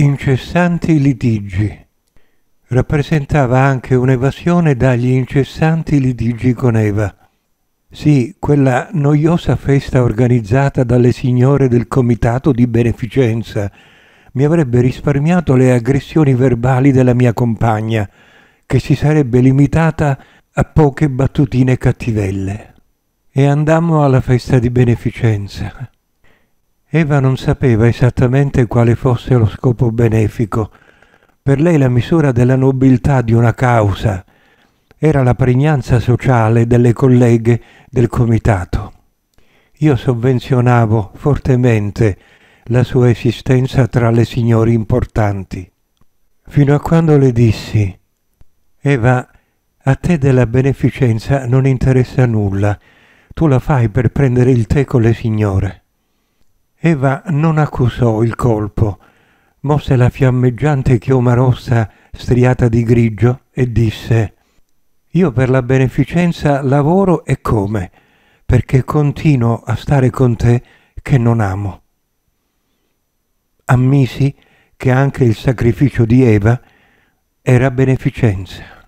incessanti litigi. Rappresentava anche un'evasione dagli incessanti litigi con Eva. Sì, quella noiosa festa organizzata dalle signore del comitato di beneficenza mi avrebbe risparmiato le aggressioni verbali della mia compagna, che si sarebbe limitata a poche battutine cattivelle. E andammo alla festa di beneficenza. Eva non sapeva esattamente quale fosse lo scopo benefico. Per lei la misura della nobiltà di una causa era la pregnanza sociale delle colleghe del comitato. Io sovvenzionavo fortemente la sua esistenza tra le signori importanti. Fino a quando le dissi, Eva, a te della beneficenza non interessa nulla, tu la fai per prendere il tè con le signore. Eva non accusò il colpo, mosse la fiammeggiante chioma rossa striata di grigio e disse «Io per la beneficenza lavoro e come, perché continuo a stare con te che non amo». Ammisi che anche il sacrificio di Eva era beneficenza.